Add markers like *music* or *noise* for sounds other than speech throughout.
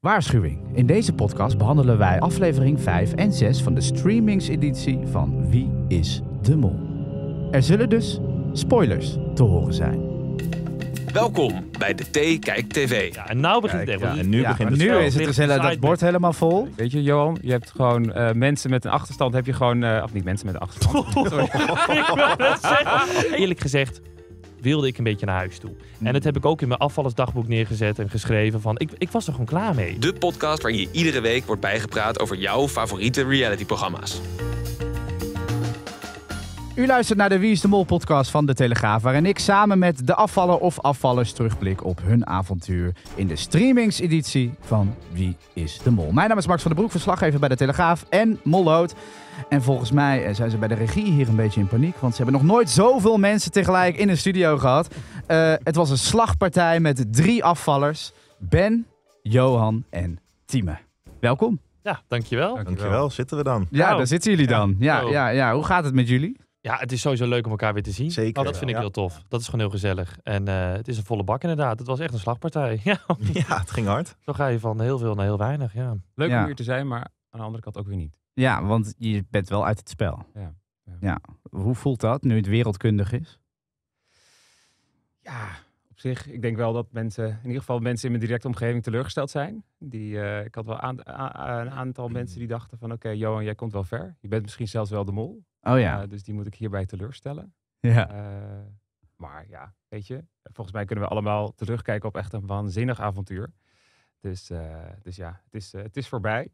Waarschuwing. In deze podcast behandelen wij aflevering 5 en 6 van de streamingseditie van Wie is de Mol. Er zullen dus spoilers te horen zijn. Welkom bij de T Kijk TV. Ja, en nou begint het. Ja, nu begint het. Nu is het dus dat bord helemaal vol. Weet je, Johan, je hebt gewoon eh, mensen met een achterstand. Heb je gewoon. Eh, of niet mensen met een achterstand. *laughs* Eerlijk gezegd, wilde ik een beetje naar huis toe. En hmm. dat heb ik ook in mijn afvallersdagboek neergezet en geschreven van ik, ik was er gewoon klaar mee. De podcast waarin je iedere week wordt bijgepraat over jouw favoriete realityprogramma's. U luistert naar de Wie is de Mol podcast van De Telegraaf, waarin ik samen met de afvaller of afvallers terugblik op hun avontuur in de streamingseditie van Wie is de Mol. Mijn naam is Max van den Broek, verslaggever bij De Telegraaf en Molloot. En volgens mij eh, zijn ze bij de regie hier een beetje in paniek. Want ze hebben nog nooit zoveel mensen tegelijk in een studio gehad. Eh, het was een slagpartij met drie afvallers: Ben, Johan en Tieme. Welkom. Ja, dankjewel. Dankjewel, zitten we dan. Ja, daar zitten jullie dan. Ja, oh. ja, ja. Hoe gaat het met jullie? Ja, het is sowieso leuk om elkaar weer te zien. Zeker. Oh, dat vind ik heel tof. Dat is gewoon heel gezellig. En eh, het is een volle bak inderdaad. Het was echt een slagpartij. *laughs* ja, het ging hard. Zo ga je van heel veel naar heel weinig, ja. Leuk om hier te zijn, maar aan de andere kant ook weer niet. Ja, want je bent wel uit het spel. Ja. ja. Hoe voelt dat nu het wereldkundig is? Ja, op zich. Ik denk wel dat mensen, in ieder geval mensen in mijn directe omgeving teleurgesteld zijn. Die, eh, ik had wel een aantal hmm. mensen die dachten van oké, Johan, jij komt wel ver. Je bent misschien zelfs wel de mol. Oh ja. Eh, dus die moet ik hierbij teleurstellen. Ja. Eh, maar ja, weet je, volgens mij kunnen we allemaal terugkijken op echt een waanzinnig avontuur. Dus, dus ja, het is, het is voorbij.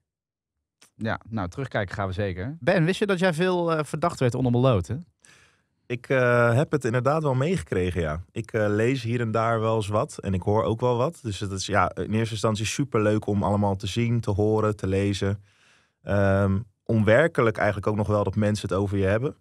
Ja, nou, terugkijken gaan we zeker. Ben, wist je dat jij veel eh, verdacht werd onder mijn lood? Ik eh, heb het inderdaad wel meegekregen, ja. Ik eh, lees hier en daar wel eens wat en ik hoor ook wel wat. Dus dat is ja, in eerste instantie superleuk om allemaal te zien, te horen, te lezen. Ehm, onwerkelijk eigenlijk ook nog wel dat mensen het over je hebben.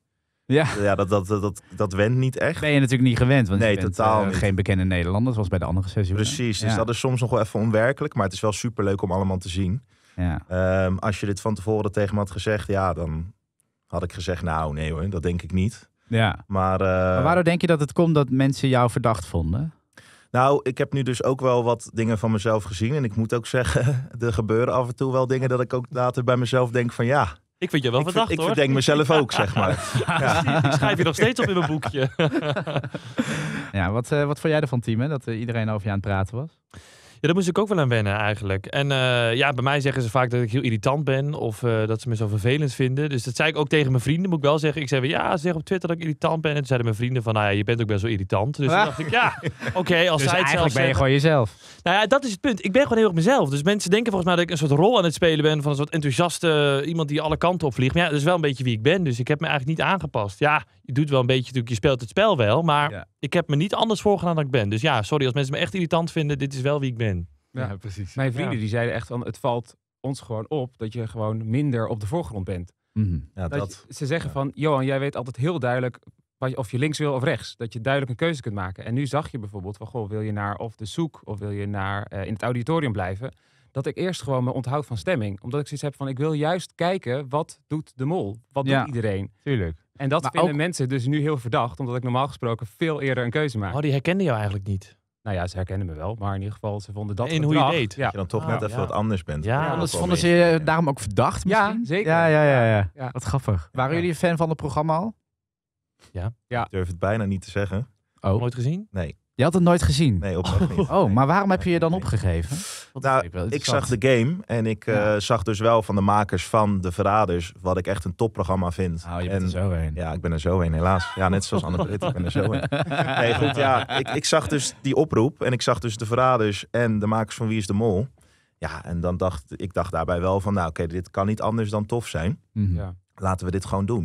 Ja, ja dat, dat, dat, dat, dat wendt niet echt. Ben je natuurlijk niet gewend, want nee, je bent, totaal geen bekende Nederlander, zoals bij de andere sessie. Precies, dus dat is soms nog wel even onwerkelijk, maar het is wel superleuk om allemaal te zien. Ja. Ehm, als je dit van tevoren tegen me had gezegd, ja, dan had ik gezegd, nou nee hoor, dat denk ik niet. Ja. Eh, maar, waarom denk je dat het komt dat mensen jou verdacht vonden? Nou, ik heb nu dus ook wel wat dingen van mezelf gezien. En ik moet ook zeggen, *laughs* er gebeuren af en toe wel dingen dat ik ook later bij mezelf denk van ja. Ik vind je wel verdacht ik, hoor. Ik denk mezelf ook, zeg maar. *laughs* Ja. Ik schrijf je nog steeds op in mijn boekje. *laughs* ja, wat, eh, wat vond jij ervan, Tim, dat eh, iedereen over je aan het praten was? daar moest ik ook wel aan wennen eigenlijk. En eh, ja, bij mij zeggen ze vaak dat ik heel irritant ben of eh, dat ze me zo vervelend vinden. Dus dat zei ik ook tegen mijn vrienden, moet ik wel zeggen. Ik zei, ja, ze zeggen op Twitter dat ik irritant ben. En toen zeiden mijn vrienden van, nou ja, je bent ook best wel irritant. Dus ah. dacht ik, ja, *laughs* oké, als dus zij het zelf ben je gewoon jezelf. Nou ja, dat is het punt. Ik ben gewoon heel erg mezelf. Dus mensen denken volgens mij dat ik een soort rol aan het spelen ben van een soort enthousiaste iemand die alle kanten op vliegt. Maar ja, dat is wel een beetje wie ik ben. Dus ik heb me eigenlijk niet aangepast. Ja, je doet wel een beetje natuurlijk, je speelt het spel wel, maar ik heb me niet anders voorgedaan dan ik ben. Dus ja, sorry als mensen me echt irritant vinden, dit is wel wie ik ben. Ja, precies. Mijn vrienden die zeiden echt van, het valt ons gewoon op dat je gewoon minder op de voorgrond bent. Mhm. dat dat ze zeggen van, Johan, jij weet altijd heel duidelijk of je links wil of rechts. Dat je duidelijk een keuze kunt maken. En nu zag je bijvoorbeeld van, goh, wil je naar of de zoek of wil je naar eh, in het auditorium blijven? Dat ik eerst gewoon me onthoud van stemming. Omdat ik zoiets heb van, ik wil juist kijken, wat doet de mol? Wat doet iedereen? Tuurlijk. En dat vinden mensen dus nu heel verdacht, omdat ik normaal gesproken veel eerder een keuze maak. Oh, die herkenden jou eigenlijk niet? Nou ja, ze herkenden me wel, maar in ieder geval, ze vonden dat In hoe je deed. Ja. je dan toch ah. net even ja. wat anders bent. Ja, anders vonden ze je daarom ook verdacht misschien? Ja, zeker. Ja, ja, ja. ja. Wat grappig. Waren jullie fan van het programma al? Ja. ja. Ik durf het bijna niet te zeggen. Oh. Nooit gezien? Nee. Je had het nooit gezien? Nee, op oh. niet. Oh, maar waarom heb je je dan opgegeven? nou, ik, zag de game en ik eh, zag dus wel van de makers van De Verraders wat ik echt een topprogramma vind. Oh, je bent en, er zo heen. Ja, ik ben er zo heen, helaas. Ja, net zoals Anne Britt, ik ben er zo heen. *laughs* Nee, goed, ja, ik, ik zag dus die oproep en ik zag dus De Verraders en de makers van Wie is de Mol. Ja, en dan dacht ik dacht daarbij wel van, nou oké, dit kan niet anders dan tof zijn. Mhm. ja. Laten we dit gewoon doen.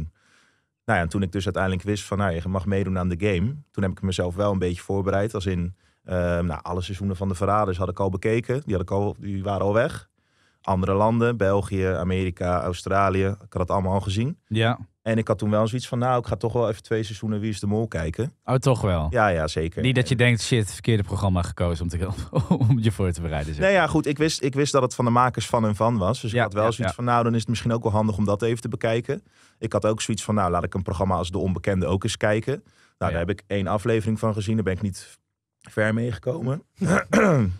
Nou ja, en toen ik dus uiteindelijk wist van, nou je mag meedoen aan de game. Toen heb ik mezelf wel een beetje voorbereid, als in Ehm, nou, alle seizoenen van de Verraders had ik al bekeken. Die, had ik al, die waren al weg. Andere landen, België, Amerika, Australië. Ik had het allemaal al gezien. Ja. En ik had toen wel zoiets van, nou, ik ga toch wel even twee seizoenen Wie is de Mol kijken. Oh, toch wel? Ja, ja, zeker. Niet dat je denkt, shit, verkeerde programma gekozen om, te, *laughs* om je voor te bereiden. Nee, ja, goed. Ik wist, ik wist dat het van de makers van en van was. Dus ik had wel zoiets van, nou, dan is het misschien ook wel handig om dat even te bekijken. Ik had ook zoiets van, nou, laat ik een programma als De Onbekende ook eens kijken. Nou, daar heb ik één aflevering van gezien. Daar ben ik niet ver meegekomen. *clears throat*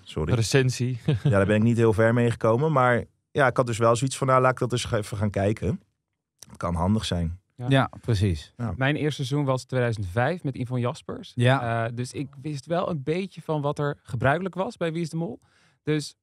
Sorry. Recensie. ja, daar ben ik niet heel ver meegekomen. Maar ja, ik had dus wel zoiets van, nou laat ik dat eens even gaan kijken. Het kan handig zijn. Ja, precies. Mijn eerste seizoen was 2005 met Yvonne Jaspers. Ja. Eh, dus ik wist wel een beetje van wat er gebruikelijk was bij Wie is de Mol. Dus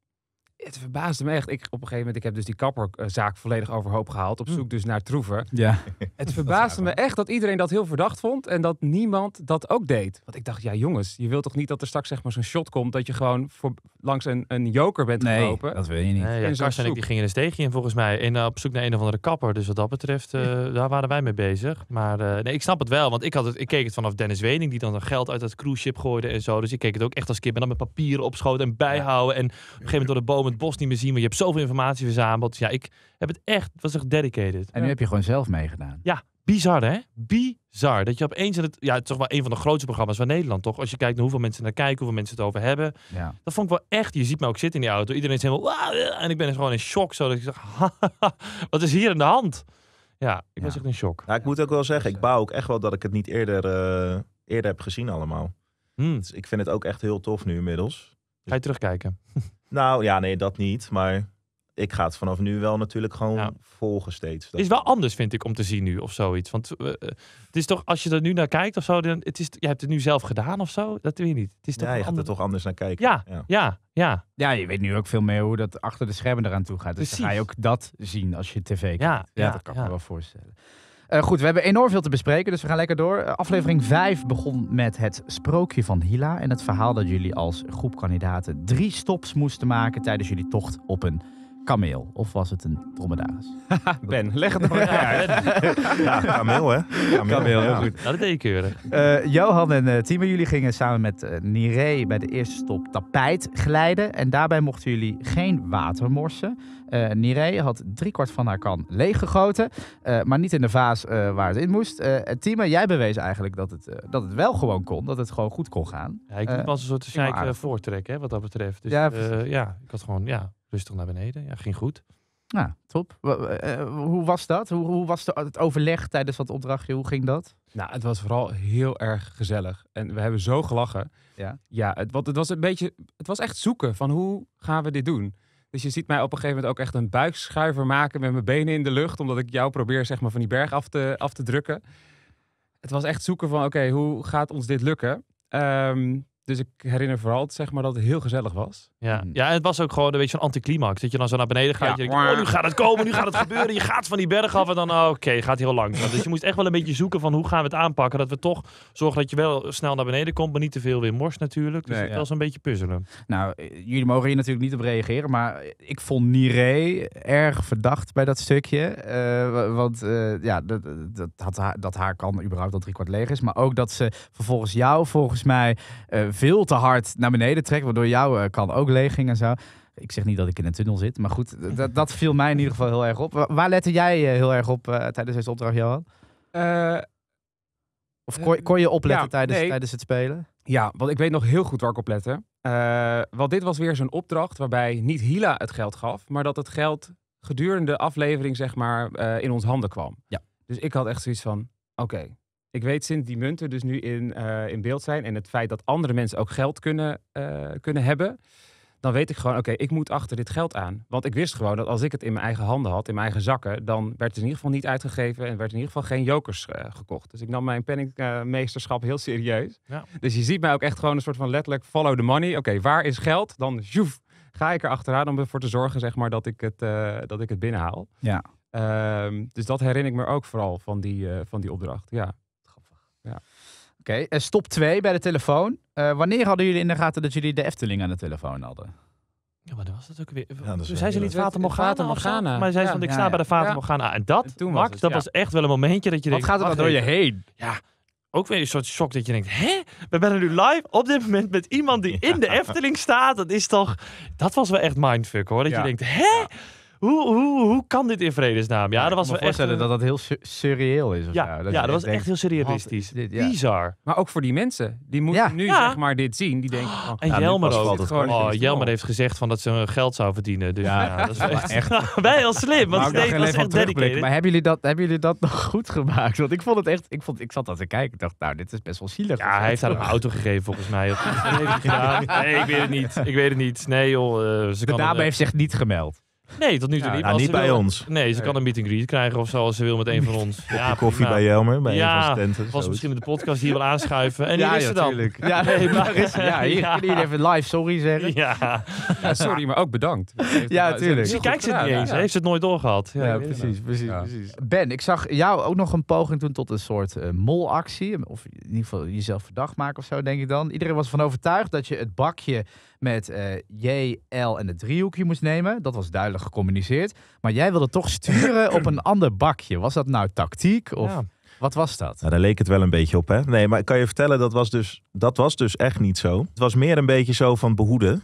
het verbaasde me echt. Ik, op een gegeven moment, ik heb dus die kapperzaak volledig overhoop gehaald. Op hm. zoek dus naar troeven. Ja. Het *laughs* verbaasde me echt dat iedereen dat heel verdacht vond. En dat niemand dat ook deed. Want ik dacht, ja jongens, je wilt toch niet dat er straks zeg maar zo'n shot komt. Dat je gewoon voor, langs een, een joker bent nee, dat wil je niet. en Karsten en ik die in de steegje in volgens mij. En op zoek naar een of andere kapper. Dus wat dat betreft, eh, daar waren wij mee bezig. Maar eh, nee, ik snap het wel. Want ik, had het, ik keek het vanaf Dennis Wening. Die dan geld uit dat cruise ship gooide en zo. Dus ik keek het ook echt als kip. En dan met papieren opschoten en bijhouden. En op een gegeven moment door de bomen het bos niet meer zien, maar je hebt zoveel informatie verzameld. Ja, ik heb het echt, was echt dedicated. En nu heb je gewoon zelf meegedaan. Ja, bizar hè? Bizar. Dat je opeens, het, ja, het is toch wel een van de grootste programma's van Nederland toch? Als je kijkt naar hoeveel mensen naar kijken, hoeveel mensen het over hebben. Ja. Dat vond ik wel echt, je ziet me ook zitten in die auto. Iedereen is helemaal, en ik ben gewoon in shock. Zo dat ik zeg, *laughs* wat is hier aan de hand? Ja, ik was echt in shock. Ja, nou, ik moet ook wel zeggen, dus, ik bouw eh, ook echt wel dat ik het niet eerder, eh, eerder heb gezien allemaal. Hmm. Dus ik vind het ook echt heel tof nu inmiddels. Ga je terugkijken? *laughs* Nou ja, nee, dat niet. Maar ik ga het vanaf nu wel natuurlijk gewoon volgen steeds. is wel anders, vind ik, om te zien nu of zoiets. Want eh, het is toch, als je er nu naar kijkt of zo, dan, het is, je hebt het nu zelf gedaan of zo. Dat weet je niet. Het is toch ja, je gaat er toch anders naar kijken. Ja, ja, ja, ja. je weet nu ook veel meer hoe dat achter de schermen eraan toe gaat. Dus dan ga je ook dat zien als je tv kijkt. Ja, ja, dat kan ik me wel voorstellen. Eh, goed, we hebben enorm veel te bespreken, dus we gaan lekker door. Eh, aflevering 5 begon met het sprookje van Hila en het verhaal dat jullie als groep kandidaten drie stops moesten maken tijdens jullie tocht op een kameel? Of was het een dromedaris? *laughs* ben, leg het nog ja, kameel hè? Kameel, kameel heel goed. Nou, dat deed ik keurig. Uh, Johan en uh, jullie gingen samen met eh, Niree bij de eerste stop tapijt glijden. En daarbij mochten jullie geen water morsen. Uh, had driekwart van haar kan leeggegoten, maar niet in de vaas waar het in moest. Uh, Tima, jij bewees eigenlijk dat het, dat het wel gewoon kon, dat het gewoon goed kon gaan. Ja, ik was een soort zeik voortrekken, hè, wat dat betreft. Dus, ja, ja, ik had gewoon, ja, rustig naar beneden. Ja, ging goed. Nou, top. Eh, hoe was dat? Hoe, hoe was het overleg tijdens dat opdrachtje? Hoe ging dat? Nou, het was vooral heel erg gezellig. En we hebben zo gelachen. Ja, ja het, wat, het was een beetje. Het was echt zoeken van hoe gaan we dit doen? Dus je ziet mij op een gegeven moment ook echt een buikschuiver maken met mijn benen in de lucht. Omdat ik jou probeer zeg maar, van die berg af te, af te drukken. Het was echt zoeken van oké, hoe gaat ons dit lukken? Um, dus ik herinner vooral zeg maar, dat het heel gezellig was. Ja, mm. ja het was ook gewoon een beetje zo'n anticlimax. Dat je dan zo naar beneden gaat. Je oh, nu gaat het komen, nu gaat het gebeuren. Je gaat van die berg af en dan, oh, oké, gaat heel lang. Dus je moest echt wel een beetje zoeken van hoe gaan we het aanpakken. Dat we toch zorgen dat je wel snel naar beneden komt, maar niet te veel weer mors natuurlijk. Dus nee, het was een beetje puzzelen. Nou, eh, jullie mogen hier natuurlijk niet op reageren, maar eh, ik vond Niree erg verdacht bij dat stukje. Eh, want ja, dat, dat, dat, haar, dat haar kan überhaupt dat driekwart leeg is. Maar ook dat ze vervolgens jou volgens mij veel te hard naar beneden trekt, waardoor jouw eh, kan ook leeg en zo. Ik zeg niet dat ik in een tunnel zit, maar goed, dat, viel mij in ieder geval heel erg op. Waar, lette jij eh, heel erg op eh, tijdens deze opdracht, Johan? of kon, je opletten tijdens, tijdens het spelen? Ja, want ik weet nog heel goed waar ik op lette. want dit was weer zo'n opdracht waarbij niet Hila het geld gaf, maar dat het geld gedurende de aflevering zeg maar in ons handen kwam. Ja. Dus ik had echt zoiets van, oké, ik weet sinds die munten dus nu in, eh, in beeld zijn en het feit dat andere mensen ook geld kunnen, eh, kunnen hebben, dan weet ik gewoon, oké, ik moet achter dit geld aan. Want ik wist gewoon dat als ik het in mijn eigen handen had, in mijn eigen zakken, dan werd het in ieder geval niet uitgegeven en werd in ieder geval geen jokers eh, gekocht. Dus ik nam mijn penningmeesterschap heel serieus. Ja. Dus je ziet mij ook echt gewoon een soort van letterlijk follow the money. Oké, waar is geld? Dan joef, ga ik er achteraan om ervoor te zorgen zeg maar, dat, ik het, dat ik het binnenhaal. Ja. Ehm, dus dat herinner ik me ook vooral van die, van die opdracht. Ja. Oké, eh, stop 2 bij de telefoon. Eh, wanneer hadden jullie in de gaten dat jullie de Efteling aan de telefoon hadden? Ja, maar dat was het ook weer. Ja, zijn ze niet Fata Morgana, Morgana? Maar zij ja, ze ik sta bij de Fata Morgana. En dat, toen Max, was dat was echt wel een momentje dat je Wat denkt... Wat gaat er dan door je heen? Ja, ook weer een soort shock dat je denkt, hè? We zijn nu live op dit moment met iemand die in de *laughs* Efteling staat. Dat is toch... Dat was wel echt mindfuck, hoor. Dat je denkt, hè? hoe, hoe, hoe kan dit in vredesnaam? Ja, dat was voorstellen echt... dat dat heel surreëel is. ja, dat, ja, dat was echt heel surrealistisch. Dit, Bizar. Maar ook voor die mensen. Die moeten nu zeg maar dit zien. Die denken... Oh, oh, en Jelmer ook. oh, Jelmer heeft gezegd van dat ze hun geld zou verdienen. Dus ja, dat is echt... *laughs* Nou, wij heel slim, want was echt dedicated. Maar hebben jullie, dat, hebben jullie dat nog goed gemaakt? Want ik vond het echt... Ik, vond, ik zat dat te kijken. Ik dacht, nou, dit is best wel zielig. Ja, hij heeft haar een auto gegeven volgens mij. *laughs* Nee, ik weet het niet. Ik weet het niet. Nee joh. Eh, de dame eh, heeft zich niet gemeld. Nee, tot nu toe niet. Nou, niet bij ons. Nee, ze kan een meeting greet krijgen of zo als ze wil met een van *laughs* ons. Ja, koffie bij Jelmer, bij ja, een van tenten. was misschien met de podcast hier wel aanschuiven. En ja, is ze dan. *laughs* Ja, nee, *laughs* is, ja, hier ja. kunnen jullie even live sorry zeggen. Ja, sorry, maar ook bedankt. Ja, natuurlijk. Ze kijkt ze het niet eens, heeft ze het nooit doorgehad. Ja, precies, precies, precies. Ben, ik zag jou ook nog een poging doen tot een soort uh, molactie. Of in ieder geval jezelf verdacht maken of zo, denk ik dan. Iedereen was van overtuigd dat je het bakje met eh, J, L en het driehoekje moest nemen. Dat was duidelijk gecommuniceerd. Maar jij wilde toch sturen op een *clears throat* ander bakje. Was dat nou tactiek of... Wat was dat? Ja, nou, daar leek het wel een beetje op, hè? Nee, maar ik kan je vertellen, dat was dus, dat was dus echt niet zo. Het was meer een beetje zo van behoeden.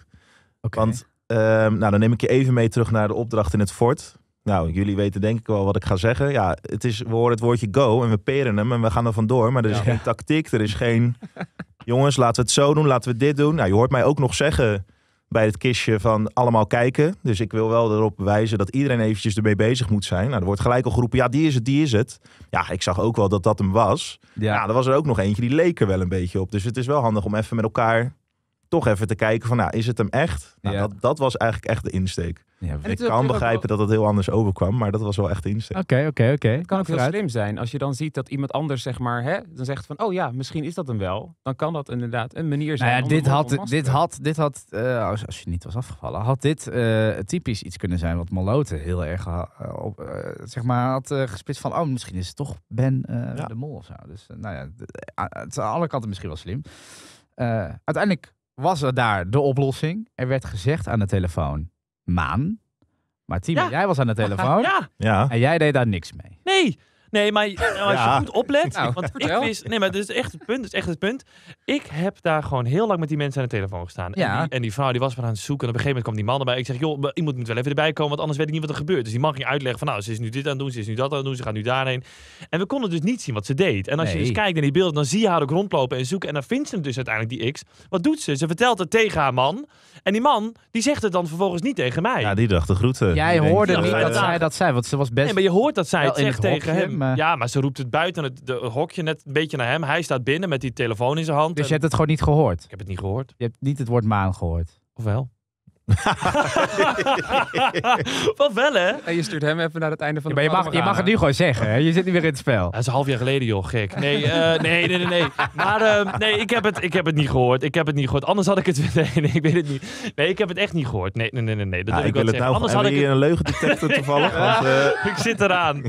Okay. Want, ehm, nou, dan neem ik je even mee terug naar de opdracht in het fort. Nou, jullie weten denk ik wel wat ik ga zeggen. Ja, het is, we horen het woordje go en we peren hem en we gaan er vandoor. Maar er is geen tactiek, er is geen *laughs* jongens, laten we het zo doen, laten we dit doen. Nou, je hoort mij ook nog zeggen bij het kistje van allemaal kijken. Dus ik wil wel erop wijzen dat iedereen eventjes ermee bezig moet zijn. Nou, er wordt gelijk al geroepen, ja, die is het, die is het. Ja, ik zag ook wel dat dat hem was. Ja, nou, er was er ook nog eentje, die leek er wel een beetje op. Dus het is wel handig om even met elkaar toch even te kijken van, nou, is het hem echt? Nou, dat, dat was eigenlijk echt de insteek. Ja, ik kan begrijpen dat het heel anders overkwam, maar dat was wel echt de insteek. Oké, oké, oké. Het kan ook heel slim zijn. Als je dan ziet dat iemand anders, zeg maar, hè, dan zegt van, oh ja, misschien is dat hem wel. Dan kan dat inderdaad een manier nou zijn. ja, dit, had, dit had, dit eh, had, als, als, je niet was afgevallen, had dit eh, typisch iets kunnen zijn wat Malote heel erg eh, op, zeg maar, had gespitst van, oh, misschien is het toch Ben de Mol of zo. Dus, nou ja, het is aan alle kanten misschien wel slim. uiteindelijk was er daar de oplossing. Er werd gezegd aan de telefoon, maan. Maar Tim, jij was aan de telefoon. *laughs* Ja, En jij deed daar niks mee. nee. Nee, maar eh, als je goed oplet. Nou, want ik wist, nee, maar dit is echt het punt. dat is echt het punt. Ik heb daar gewoon heel lang met die mensen aan de telefoon gestaan. Ja. En, die, en, die, vrouw die was maar aan het zoeken. En op een gegeven moment kwam die man erbij. Ik zeg, joh, iemand moet wel even erbij komen, want anders weet ik niet wat er gebeurt. Dus die man ging uitleggen van, nou, ze is nu dit aan het doen, ze is nu dat aan het doen, ze gaat nu daarheen. En we konden dus niet zien wat ze deed. En als je dus kijkt naar die beelden, dan zie je haar ook rondlopen en zoeken. En dan vindt ze hem dus uiteindelijk die X. Wat doet ze? Ze vertelt het tegen haar man. En die man, die zegt het dan vervolgens niet tegen mij. Ja, die dacht de groeten. Jij hoorde niet dat zij dat zei, want ze was best... Nee, maar je hoort dat zij het zegt tegen hem. Eh, ja, maar ze roept het buiten het, de, hokje net een beetje naar hem. Hij staat binnen met die telefoon in zijn hand. Dus je hebt het gewoon niet gehoord? Ik heb het niet gehoord. Je hebt niet het woord maan gehoord? Of wel? Wat wel, hè? En je stuurt hem even naar het einde van de maar je mag, je mag het nu gewoon zeggen. Hè? Je zit niet meer in het spel. Dat is een half jaar geleden, joh. Gek. Nee, nee, nee, nee, nee, Maar nee, ik heb, het, ik heb het niet gehoord. Ik heb het niet gehoord. Anders had ik het... Nee, nee, ik weet het niet. Nee, ik heb het echt niet gehoord. Nee, nee, nee, nee. nee. Dat wil ik, wil het nou... Anders had ik hier een leugendetector toevallig? Ik zit eraan.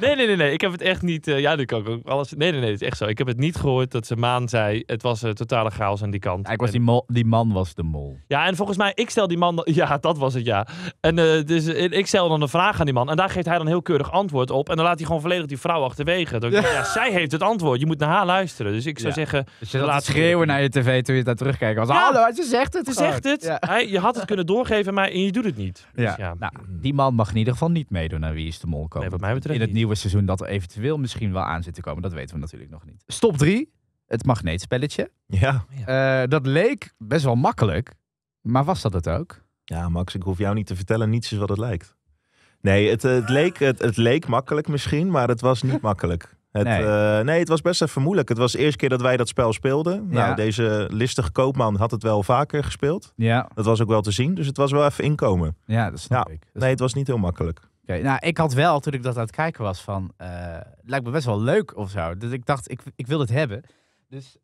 Nee, nee, nee, nee. Ik heb het echt niet... ja, nu kan ik ook alles... Nee, nee, nee. Het is echt zo. Ik heb het niet gehoord dat ze Maan zei... Het was totale chaos aan die kant. ik was die, die man was de mol. Ja, en volgens mij... Ik stel die man... *laughs* Ja, dat was het, ja. En eh, dus eh, ik stel dan een vraag aan die man. En daar geeft hij dan heel keurig antwoord op. En dan laat hij gewoon volledig die vrouw achterwege. dus ja. zij heeft het antwoord. Je moet naar haar luisteren. Dus ik zou zeggen... Dus laat schreeuwen naar je tv toen je daar terugkijkt. Was, ja. Hallo, ze zegt het Ze zegt het. Hij, je had het kunnen doorgeven, maar je doet het niet. Dus ja. Nou, die man mag in ieder geval niet meedoen naar Wie is de Mol komen. wat mij betreft In het nieuwe seizoen dat er eventueel misschien wel aan zit te komen. Dat weten we natuurlijk nog niet. Stop 3 het magneetspelletje. Ja. Eh, dat leek best wel makkelijk. Maar was dat het ook? Ja, Max, ik hoef jou niet te vertellen, niets is wat het lijkt. Nee, het, eh, het leek, het, leek makkelijk misschien, maar het was niet makkelijk. Het, nee. Eh, nee. het was best even moeilijk. Het was de eerste keer dat wij dat spel speelden. Nou, deze listige koopman had het wel vaker gespeeld. Ja. Dat was ook wel te zien, dus het was wel even inkomen. Ja, dat snap ik. nee, het was niet heel makkelijk. Okay, nou, ik had wel, toen ik dat aan het kijken was, van... Uh, lijkt me best wel leuk of zo. Dus ik dacht, ik, ik wil het hebben. Dus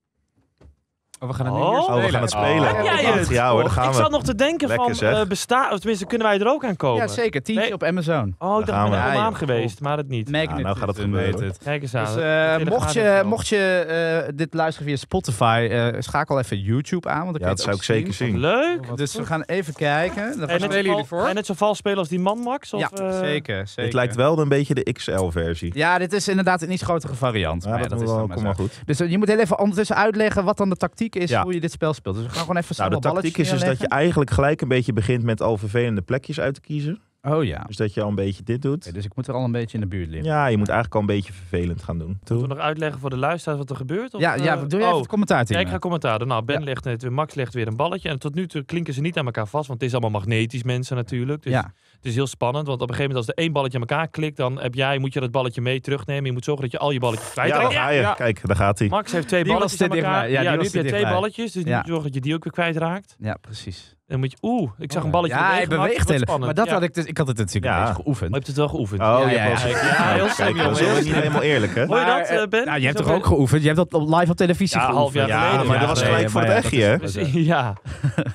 Oh, we gaan het oh. oh, spelen. gaan het spelen. Ah. het? gaan we. Ik zat nog te denken van, uh, eh, bestaan, tenminste, kunnen wij er ook aan komen? Ja, zeker. Tientje op Amazon. Oh, ik dacht, ik ben geweest, maar het niet. nou, gaat het gebeuren. Eh, Kijk eens aan. Dus, eh, mocht, je, mocht je dit luisteren via Spotify, schakel even YouTube aan, want dan ja, dat zou ik zeker zien. Leuk. Dus we gaan even kijken. En spelen jullie voor. En net zo vals spelen als die man, Max? Ja, zeker. Het lijkt wel een beetje de XL-versie. Ja, dit is inderdaad een iets grotere variant. Ja, dat is wel goed. Dus je moet heel even ondertussen uitleggen wat dan de tactiek tactiek is ja. hoe je dit spel speelt. Dus we gaan gewoon even nou, samen de tactiek is dus dat je eigenlijk gelijk een beetje begint met al vervelende plekjes uit te kiezen. Oh ja. Dus dat je al een beetje dit doet. dus ik moet er al een beetje in de buurt liggen. Ja, je moet eigenlijk al een beetje vervelend gaan doen. Moeten we nog uitleggen voor de luisteraars wat er gebeurt? Of, ja, ja, eh, doe je even oh. het commentaar tegen. Ja, ik ga commentaar Nou, Ben legt net weer, Max legt weer een balletje. En tot nu toe klinken ze niet aan elkaar vast, want het is allemaal magnetisch mensen natuurlijk. Dus ja. het is heel spannend, want op een gegeven moment als er één balletje aan elkaar klikt, dan heb jij, moet je dat balletje mee terugnemen. Je moet zorgen dat je al je balletjes kwijt Ja, daar ga je. Kijk, daar gaat hij. Max heeft twee balletjes aan elkaar. Ja, nu heb je twee balletjes, dus nu zorg dat je die ook weer kwijtraakt. Ja, precies. Dan moet je, oeh, ik zag een oh. balletje Ja, hij bewegen, maar beweegt helemaal spannend. Maar dat had ik dus, ik had het natuurlijk Ja. geoefend. Maar je hebt het wel geoefend. Oh, ja, ja. heel simpel. slim, jongen. is niet helemaal eerlijk, hè? Hoor je dat, eh, Ben? Ja, je hebt toch ook geoefend? Je hebt dat live op televisie Ja, half jaar geleden. Ja, maar dat was gelijk voor het echtje, hè? *laughs* ja.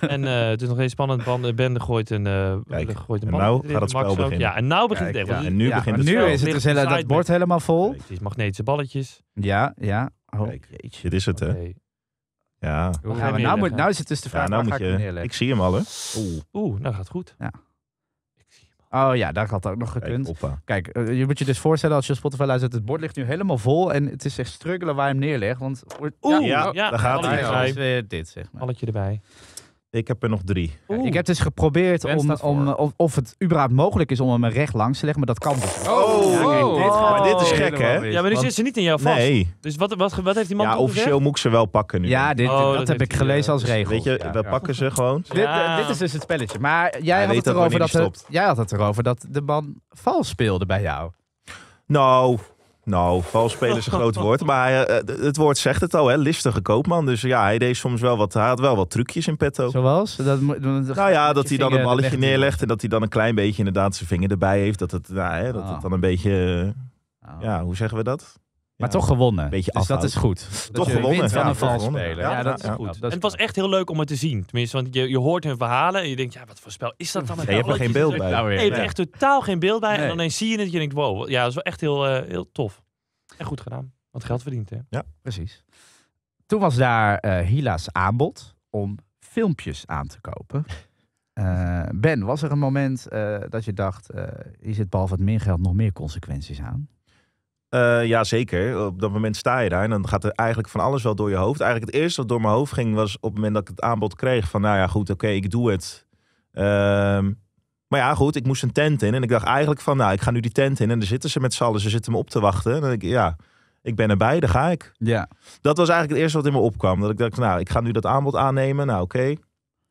En eh, het is nog geen spannend. Ben, eh, ben gooit een, eh Kijk, gooit een en nou gaat het spel beginnen. Ja, en nou begint het echt. en nu begint het nu is het dus helemaal dat bord helemaal vol. Het is magnetische balletjes. Ja, ja. Oh, Kijk, jeetje. Dit is het, hè? Ja. nou, moet, nou is het dus de vraag, ja, nou ik, zie hem al, hè? Oeh, Oeh nou gaat goed. Ja. Oh ja, daar had ook nog gekund. Kijk, eh, je moet je dus voorstellen als je Spotify luistert, het bord ligt nu helemaal vol en het is echt struggelen waar je hem neerlegt. Want oeh, ja, oh, daar gaat hij. weer dit, zeg maar. Alletje erbij. Ik heb er nog drie. Ik heb dus geprobeerd om, om of, of het überhaupt mogelijk is om hem recht langs te leggen, maar dat kan dus. niet. Oh, oh. dit maar dit is gek, hè? Ja, maar nu zit ze niet in jouw vast. Nee. Dus wat, wat, wat heeft die man Ja, officieel moet ik ze wel pakken nu. Ja, dit, oh, dat heb ik gelezen eh, als regel. Weet je, we pakken ze gewoon. Eh, dit, is dus het spelletje. Maar jij, had het, erover dat jij had het erover dat de man vals speelde bij jou. Nou, nou, vals spelen is een groot woord. Maar eh, eh, het woord zegt het al, hè? listige koopman. Dus ja, hij deed soms wel wat. Hij had wel wat trucjes in petto. Zoals? Dat, nou ja, dat hij dan een balletje neerlegt. En dat hij dan een klein beetje inderdaad zijn vinger erbij heeft. Dat het, nou, hè, dat het ah. dan een beetje. Ah. ja, hoe zeggen we dat? Maar toch gewonnen. Beetje dus dat is goed. toch gewonnen. van een valspeler. Ja, dat is goed. het was echt heel leuk om het te zien. Tenminste, want je, je hoort hun verhalen en je denkt, ja, wat voor spel is dat dan? je hebt er geen beeld bij. Nou, nee, je hebt echt totaal geen beeld bij. En dan zie je het en je denkt, wow, ja, dat is wel echt heel, eh, heel tof. En goed gedaan. Want geld verdient, hè? Ja, precies. Toen was daar eh, Hila's aanbod om filmpjes aan te kopen. *laughs* Eh, ben, was er een moment dat je dacht, hier zit behalve het meer geld nog meer consequenties aan? Uh, ja, zeker. Op dat moment sta je daar en dan gaat er eigenlijk van alles wel door je hoofd. Eigenlijk het eerste wat door mijn hoofd ging was op het moment dat ik het aanbod kreeg van, nou ja, goed, oké, ik doe het. Ehm, maar ja, goed, ik moest een tent in en ik dacht eigenlijk van, nou, ik ga nu die tent in en daar zitten ze met z'n allen, ze zitten me op te wachten. En dan denk ik, ja, ik ben erbij, daar ga ik. Ja. Dat was eigenlijk het eerste wat in me opkwam. Dat ik dacht, nou, ik ga nu dat aanbod aannemen, nou, oké.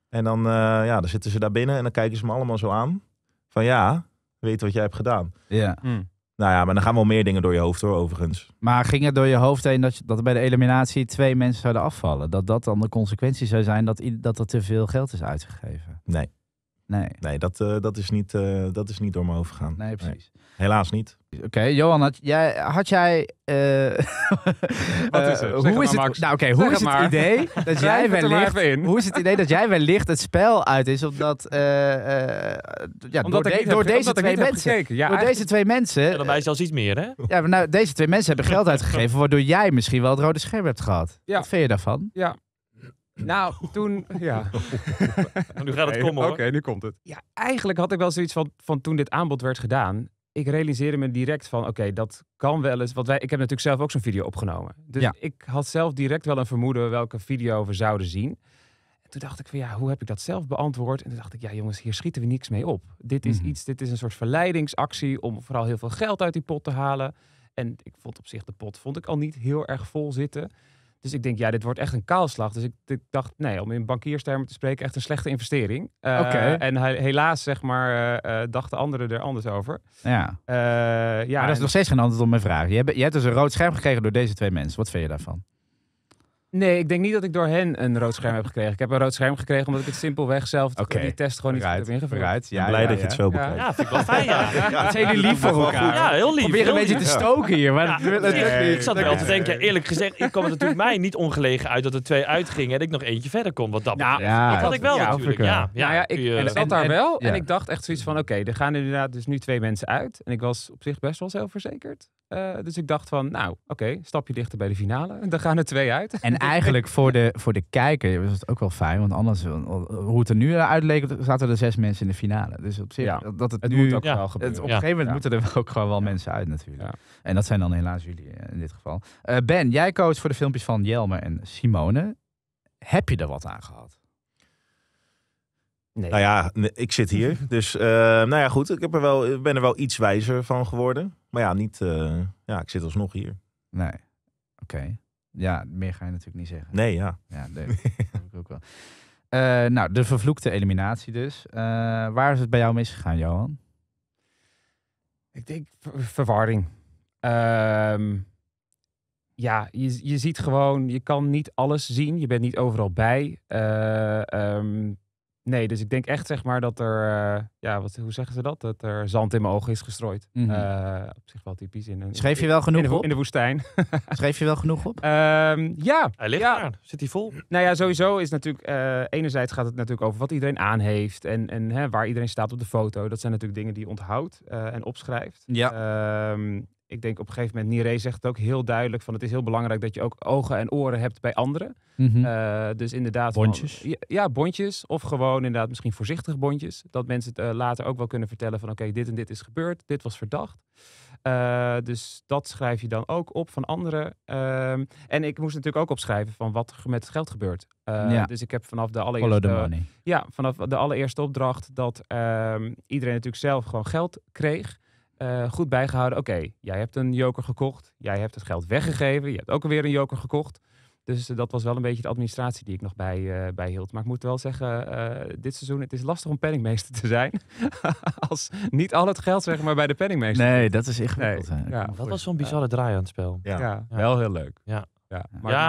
En dan, eh, ja, dan zitten ze daar binnen en dan kijken ze me allemaal zo aan. Van ja, weet wat jij hebt gedaan. Ja. Hmm. Nou ja, maar dan gaan wel meer dingen door je hoofd hoor, overigens. Maar ging het door je hoofd heen dat, je, dat er bij de eliminatie twee mensen zouden afvallen? Dat dat dan de consequentie zou zijn dat, dat er te veel geld is uitgegeven? Nee. Nee. Nee, dat, uh, dat, is niet, uh, dat is niet door me overgegaan. Nee, precies. Helaas niet. Oké, Johan, had jij. Had jij eh, *laughs* *laughs* Wat is het? hoe is het, Max. Nou, oké, hoe is het idee *laughs* dat jij wellicht. Hoe is het idee dat jij wellicht het spel uit is? Omdat. ja, omdat door, deze twee mensen. Ja, door deze twee mensen. Ja, dan je zelfs iets meer, hè? Ja, nou, deze twee mensen hebben geld uitgegeven. Waardoor jij misschien wel het rode scherm hebt gehad. Ja. Wat vind je daarvan? Ja, nou, toen, ja. *laughs* Oh. nu gaat het komen hoor. Oké, nu komt het. Ja, eigenlijk had ik wel zoiets van, van toen dit aanbod werd gedaan. Ik realiseerde me direct van, oké, dat kan wel eens. Want wij, ik heb natuurlijk zelf ook zo'n video opgenomen. Dus ik had zelf direct wel een vermoeden welke video we zouden zien. En toen dacht ik van, ja, hoe heb ik dat zelf beantwoord? En toen dacht ik, ja jongens, hier schieten we niks mee op. Dit is mhm. iets, dit is een soort verleidingsactie om vooral heel veel geld uit die pot te halen. En ik vond op zich de pot vond ik al niet heel erg vol zitten. Dus ik denk, ja, dit wordt echt een kaalslag. Dus ik, ik dacht, nee, om in bankierstermen te spreken, echt een slechte investering. Eh, en he, helaas, zeg maar, uh, dachten anderen er anders over. Ja. ja maar dat is nog steeds geen antwoord op mijn vraag. Je hebt, je hebt dus een rood scherm gekregen door deze twee mensen. Wat vind je daarvan? Nee, ik denk niet dat ik door hen een rood scherm heb gekregen. Ik heb een rood scherm gekregen omdat ik het simpelweg zelf die test gewoon niet heb ingevuld. ik Ja, blij dat je het zo bekijkt. Ja, vind ik wel fijn. Ja. Het *laughs* is jullie lief voor elkaar. Ja, heel lief. Probeer een beetje te stoken hier, maar Ik zat wel te denken, eerlijk gezegd, ik kwam het natuurlijk mij niet ongelegen uit dat er twee uitgingen en ik nog eentje verder kon. Wat dat nou, ja, dat had ik wel natuurlijk. Nou ja, ja, ik en zat daar wel en ik dacht echt zoiets van, oké, er gaan inderdaad dus nu twee mensen uit. En ik was op zich best wel zelfverzekerd. Eh, dus ik dacht van, nou, oké, stapje dichter bij de finale. En Dan gaan er twee uit. En *laughs* eigenlijk voor de, voor de kijker was het ook wel fijn. Want anders, eh, hoe het er nu leek zaten er zes mensen in de finale. Dus op zich, dat het, het nu... Moet ook wel gebeuren. Het, op een gegeven moment moeten er ook gewoon wel mensen uit natuurlijk. En dat zijn dan helaas jullie eh, in dit geval. Eh, ben, jij coach voor de filmpjes van Jelmer en Simone. Heb je er wat aan gehad? Nee. Nou ja, ik zit hier. *laughs* Dus nou ja, goed. Ik heb er wel, ben er wel iets wijzer van geworden. Maar ja, niet, ja ik zit alsnog hier. Nee. Oké. Ja, meer ga je natuurlijk niet zeggen. Nee, ja. Ja, nee, dat *laughs* ik ook wel. Eh, nou, de vervloekte eliminatie dus. Eh, waar is het bij jou misgegaan, Johan? Ik denk verwarring. Ehm, ja, je, je ziet gewoon, je kan niet alles zien. Je bent niet overal bij. Uh, Nee, dus ik denk echt zeg maar dat er, eh, ja, wat, hoe zeggen ze dat? Dat er zand in mijn ogen is gestrooid. Mhm. Eh, op zich wel typisch. In een, Schreef je wel genoeg in, de, op? In de woestijn. *laughs* Schreef je wel genoeg op? Ehm, ja. Hij ligt ja. Zit hij vol? Nou ja, sowieso is natuurlijk, eh, enerzijds gaat het natuurlijk over wat iedereen aan heeft en, en hè, waar iedereen staat op de foto. Dat zijn natuurlijk dingen die je onthoudt en opschrijft. Ja. Ehm, ik denk op een gegeven moment, Nire zegt het ook heel duidelijk: van het is heel belangrijk dat je ook ogen en oren hebt bij anderen. Mhm. Eh, dus inderdaad. Bondjes? ja, ja, bondjes. Of gewoon inderdaad misschien voorzichtig bondjes. Dat mensen het eh, later ook wel kunnen vertellen: van oké, dit en dit is gebeurd, dit was verdacht. Eh, dus dat schrijf je dan ook op van anderen. Ehm, en ik moest natuurlijk ook opschrijven van wat er met het geld gebeurt. Dus ik heb vanaf de allereerste, ja, vanaf de allereerste opdracht dat ehm, iedereen natuurlijk zelf gewoon geld kreeg. Eh, goed bijgehouden. Oké, jij hebt een joker gekocht. Jij hebt het geld weggegeven. Je hebt ook alweer een joker gekocht. Dus eh, dat was wel een beetje de administratie die ik nog bij, uh, bij hield. Maar ik moet wel zeggen, dit seizoen, het is lastig om penningmeester te zijn. *laughs* Als niet al het geld, zeg maar, bij de penningmeester. Nee, dat is ingewikkeld. dat was zo'n bizarre draai aan het spel. Ja, wel heel leuk. Ja. Ja, maar het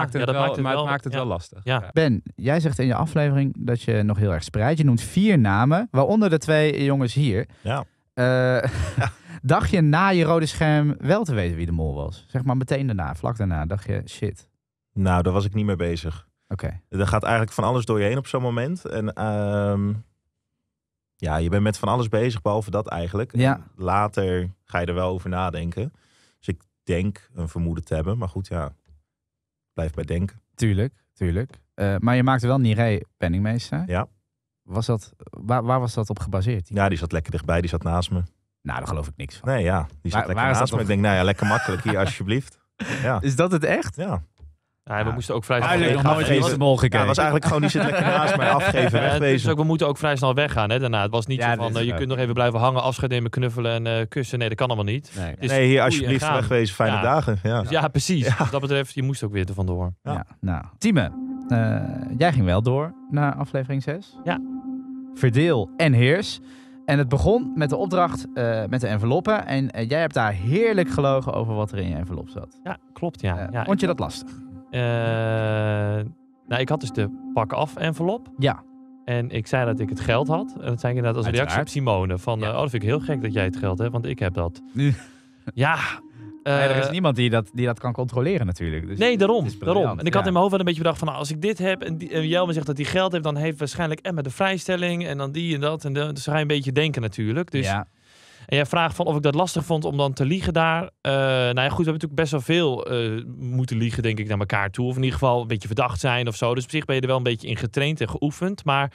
maakt het, wel, lastig. Ben, jij zegt in je aflevering dat je nog heel erg spreidt. Je noemt vier namen, waaronder de twee jongens hier. Ja. *laughs* dacht je na je rode scherm wel te weten wie de mol was? Zeg maar meteen daarna, vlak daarna, dacht je shit. Nou, daar was ik niet mee bezig. Oké. Okay. Er gaat eigenlijk van alles door je heen op zo'n moment. En ehm, ja, je bent met van alles bezig, behalve dat eigenlijk. Ja. later ga je er wel over nadenken. Dus ik denk een vermoeden te hebben. Maar goed, ja, blijf bij denken. Tuurlijk, tuurlijk. Eh, maar je maakte wel Nire penningmeester. Ja. Was dat, waar, waar was dat op gebaseerd? Ja, die zat lekker dichtbij, die zat naast me. Nou, daar geloof ik niks Nee, ja. Die zit lekker naast me. Ik denk, nou ja, lekker makkelijk hier, *laughs* alsjeblieft. Ja. Is dat het echt? Ja. Ja, we moesten ook vrij ah, snel weggaan. nog nooit mol was eigenlijk gewoon, die zit lekker naast mij, *laughs* afgeven, dus we moeten ook vrij snel weggaan hè, daarna. Het was niet zo van, eh, je kunt nog even blijven hangen, afscheid nemen, knuffelen en eh, kussen. Nee, dat kan allemaal niet. Nee, dus hier alsjeblieft wegwezen, fijne dagen. Ja, dus ja precies. Wat dat betreft, je moest ook weer er vandoor. Ja. Nou, Tieme, eh, jij ging wel door naar aflevering 6. Ja. Verdeel en heers. En het begon met de opdracht eh, met de enveloppen. En eh, jij hebt daar heerlijk gelogen over wat er in je envelop zat. Ja, klopt. Ja. Eh, ja vond je dat lastig? nou, ik had dus de pak-af envelop. Ja. En ik zei dat ik het geld had. En dat zei ik inderdaad als reactie op Simone. Van, oh, dat vind ik heel gek dat jij het geld hebt, want ik heb dat. ja, eh, er is niemand die dat, die dat kan controleren natuurlijk. Dus nee, daarom. daarom. En ik had in mijn hoofd wel een beetje bedacht van... Nou, als ik dit heb en, en Jelme zegt dat hij geld heeft... dan heeft waarschijnlijk met de vrijstelling en dan die en dat. En de, dus ga je een beetje denken natuurlijk. Dus, ja. En jij vraagt van of ik dat lastig vond om dan te liegen daar. Eh, nou ja, goed, we hebben natuurlijk best wel veel eh, moeten liegen, denk ik, naar elkaar toe. Of in ieder geval een beetje verdacht zijn of zo. Dus op zich ben je er wel een beetje in getraind en geoefend. Maar